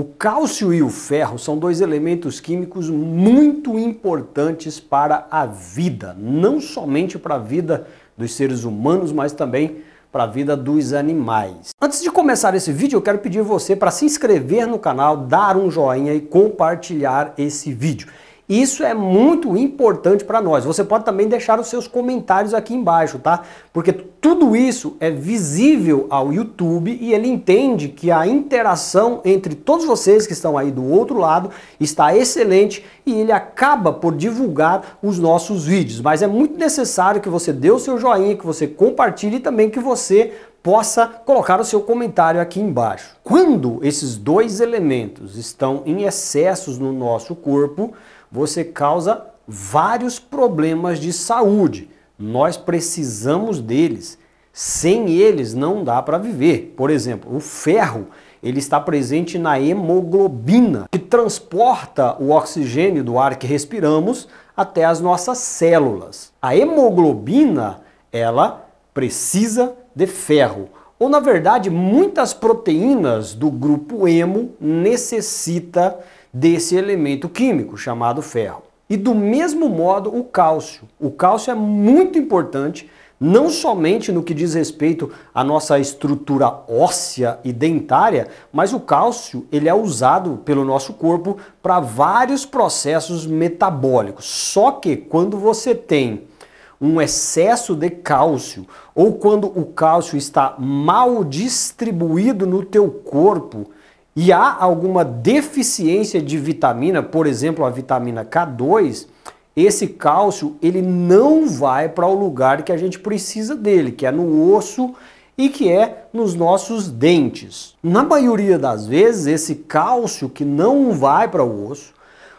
O cálcio e o ferro são dois elementos químicos muito importantes para a vida, não somente para a vida dos seres humanos, mas também para a vida dos animais. Antes de começar esse vídeo, eu quero pedir você para se inscrever no canal, dar um joinha e compartilhar esse vídeo. Isso é muito importante para nós. Você pode também deixar os seus comentários aqui embaixo, tá? Porque tudo isso é visível ao YouTube e ele entende que a interação entre todos vocês que estão aí do outro lado está excelente e ele acaba por divulgar os nossos vídeos. Mas é muito necessário que você dê o seu joinha, que você compartilhe e também que você possa colocar o seu comentário aqui embaixo. Quando esses dois elementos estão em excessos no nosso corpo, você causa vários problemas de saúde. Nós precisamos deles. Sem eles não dá para viver. Por exemplo, o ferro, ele está presente na hemoglobina, que transporta o oxigênio do ar que respiramos até as nossas células. A hemoglobina, ela precisa de ferro. Ou na verdade, muitas proteínas do grupo hemo necessita desse elemento químico chamado ferro. E do mesmo modo o cálcio. O cálcio é muito importante, não somente no que diz respeito à nossa estrutura óssea e dentária, mas o cálcio ele é usado pelo nosso corpo para vários processos metabólicos. Só que quando você tem um excesso de cálcio ou quando o cálcio está mal distribuído no teu corpo, e há alguma deficiência de vitamina, por exemplo, a vitamina K2, esse cálcio ele não vai para o lugar que a gente precisa dele, que é no osso e que é nos nossos dentes. Na maioria das vezes, esse cálcio que não vai para o osso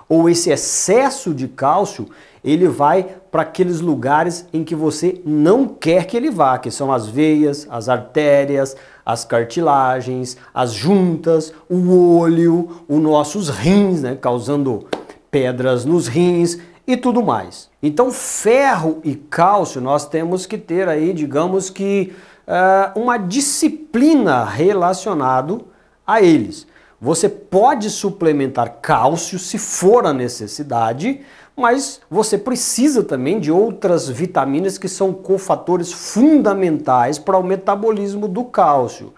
ou esse excesso de cálcio, ele vai para aqueles lugares em que você não quer que ele vá, que são as veias, as artérias, as cartilagens, as juntas, o olho, os nossos rins, né, causando pedras nos rins e tudo mais. Então, ferro e cálcio nós temos que ter aí, digamos que, eh, uma disciplina relacionado a eles. Você pode suplementar cálcio se for a necessidade, mas você precisa também de outras vitaminas que são cofatores fundamentais para o metabolismo do cálcio.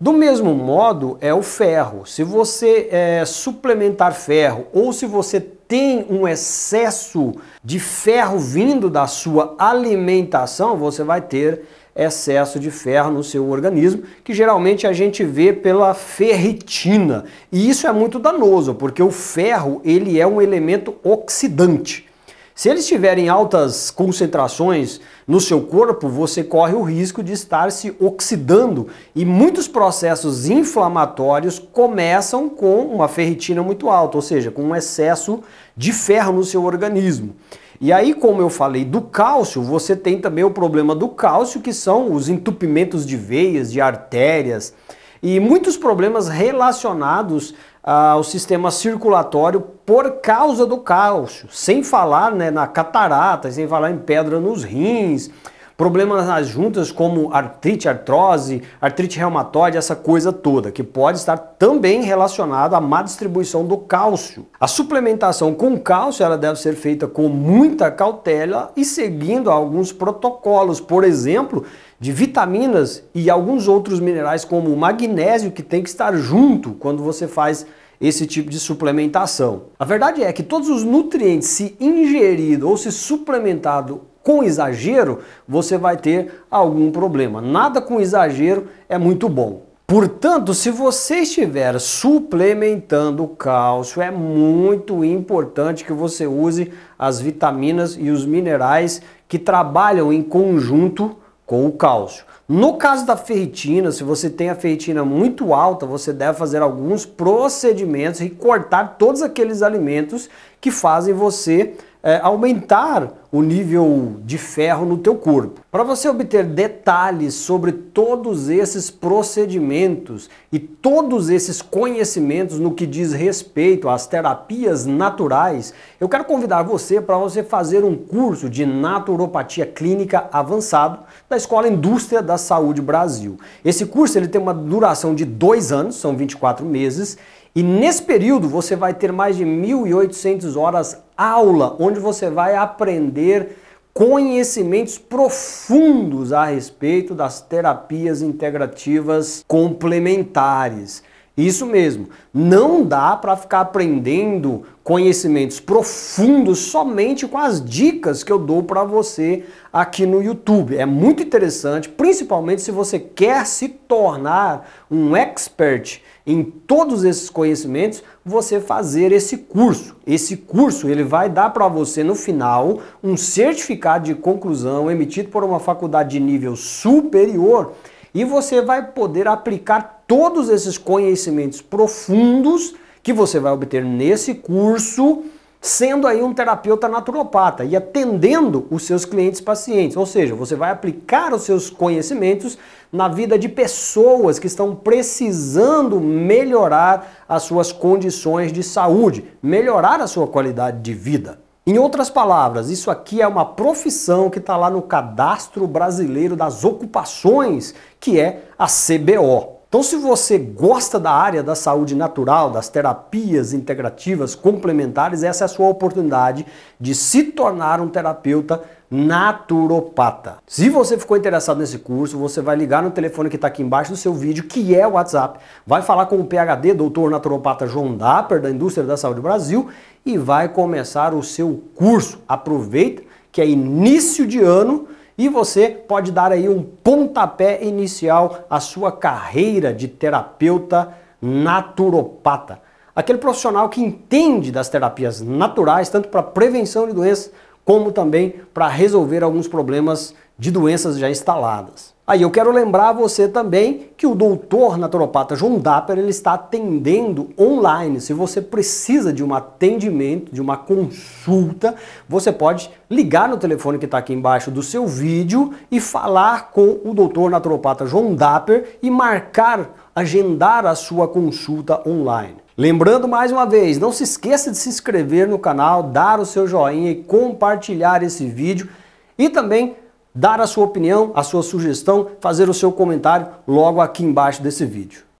Do mesmo modo é o ferro. Se você é, suplementar ferro ou se você tem um excesso de ferro vindo da sua alimentação, você vai ter excesso de ferro no seu organismo, que geralmente a gente vê pela ferritina. E isso é muito danoso, porque o ferro ele é um elemento oxidante. Se eles tiverem altas concentrações no seu corpo, você corre o risco de estar se oxidando e muitos processos inflamatórios começam com uma ferritina muito alta, ou seja, com um excesso de ferro no seu organismo. E aí, como eu falei do cálcio, você tem também o problema do cálcio, que são os entupimentos de veias, de artérias e muitos problemas relacionados ah, ao sistema circulatório por causa do cálcio, sem falar né, na catarata, sem falar em pedra nos rins, problemas nas juntas como artrite, artrose, artrite reumatoide, essa coisa toda, que pode estar também relacionado à má distribuição do cálcio. A suplementação com cálcio ela deve ser feita com muita cautela e seguindo alguns protocolos, por exemplo, de vitaminas e alguns outros minerais como o magnésio que tem que estar junto quando você faz esse tipo de suplementação. A verdade é que todos os nutrientes, se ingerido ou se suplementado com exagero, você vai ter algum problema. Nada com exagero é muito bom. Portanto, se você estiver suplementando cálcio, é muito importante que você use as vitaminas e os minerais que trabalham em conjunto com o cálcio. No caso da ferritina, se você tem a ferritina muito alta, você deve fazer alguns procedimentos e cortar todos aqueles alimentos que fazem você é, aumentar o nível de ferro no teu corpo. Para você obter detalhes sobre todos esses procedimentos e todos esses conhecimentos no que diz respeito às terapias naturais, eu quero convidar você para você fazer um curso de naturopatia clínica avançado da Escola Indústria da Saúde Brasil. Esse curso ele tem uma duração de dois anos, são 24 meses, e nesse período você vai ter mais de 1.800 horas aula, onde você vai aprender conhecimentos profundos a respeito das terapias integrativas complementares. Isso mesmo, não dá para ficar aprendendo conhecimentos profundos somente com as dicas que eu dou para você aqui no YouTube. É muito interessante, principalmente se você quer se tornar um expert em todos esses conhecimentos, você fazer esse curso. Esse curso ele vai dar para você no final um certificado de conclusão emitido por uma faculdade de nível superior e você vai poder aplicar todos esses conhecimentos profundos que você vai obter nesse curso, sendo aí um terapeuta naturopata e atendendo os seus clientes pacientes. Ou seja, você vai aplicar os seus conhecimentos na vida de pessoas que estão precisando melhorar as suas condições de saúde, melhorar a sua qualidade de vida. Em outras palavras, isso aqui é uma profissão que está lá no Cadastro Brasileiro das Ocupações, que é a CBO. Então, se você gosta da área da saúde natural, das terapias integrativas complementares, essa é a sua oportunidade de se tornar um terapeuta naturopata. Se você ficou interessado nesse curso, você vai ligar no telefone que está aqui embaixo do seu vídeo, que é o WhatsApp. Vai falar com o PHD, doutor naturopata João Dapper, da Indústria da Saúde Brasil, e vai começar o seu curso. Aproveita que é início de ano e você pode dar aí um pontapé inicial à sua carreira de terapeuta naturopata. Aquele profissional que entende das terapias naturais, tanto para prevenção de doenças como também para resolver alguns problemas de doenças já instaladas. Aí eu quero lembrar você também que o doutor naturopata João Dapper ele está atendendo online. Se você precisa de um atendimento, de uma consulta, você pode ligar no telefone que está aqui embaixo do seu vídeo e falar com o doutor naturopata João Dapper e marcar, agendar a sua consulta online. Lembrando mais uma vez, não se esqueça de se inscrever no canal, dar o seu joinha e compartilhar esse vídeo e também dar a sua opinião, a sua sugestão, fazer o seu comentário logo aqui embaixo desse vídeo.